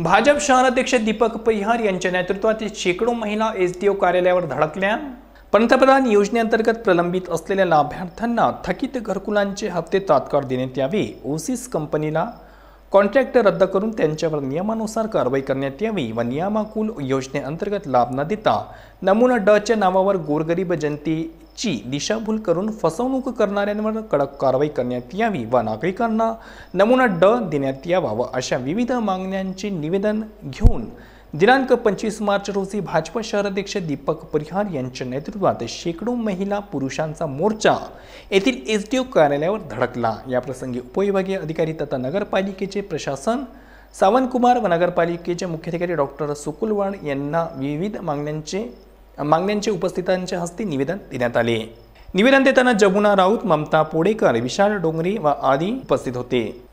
भाजप शहराध्यक्ष दीपक पहिहार यांच्या नेतृत्वातील शेकडो महिला एस डी ओ कार्यालयावर धडकल्या पंतप्रधान योजनेअंतर्गत प्रलंबित असलेल्या लाभार्थ्यांना थकीत घरकुलांचे हप्ते तात्काळ देण्यात यावे ओसिस कंपनीला कॉन्ट्रॅक्ट रद्द करून त्यांच्यावर नियमानुसार कारवाई करण्यात यावी व नियमाकुल योजनेअंतर्गत लाभ न देता नमुना डच्या नावावर गोरगरीब जनते ची दिशाभूल करून फसवणूक करणाऱ्यांवर कडक कारवाई करण्यात यावी व नागरिकांना नमुना ड देण्यात यावा अशा विविध मागण्यांचे निवेदन घेऊन दिनांक पंचवीस मार्च रोजी भाजप शहराध्यक्ष दीपक परिहार यांच्या नेतृत्वात शेकडो महिला पुरुषांचा मोर्चा येथील एस डी ओ कार्यालयावर धडकला याप्रसंगी उपविभागीय अधिकारी तथा नगरपालिकेचे प्रशासन सावंतकुमार व नगरपालिकेचे मुख्याधिकारी डॉक्टर सुकुलवाण यांना विविध मागण्यांचे मागण्यांचे उपस्थितांच्या हस्ते निवेदन देण्यात आले निवेदन देताना जमुना राऊत ममता पोडेकर विशाल डोंगरे व आदी उपस्थित होते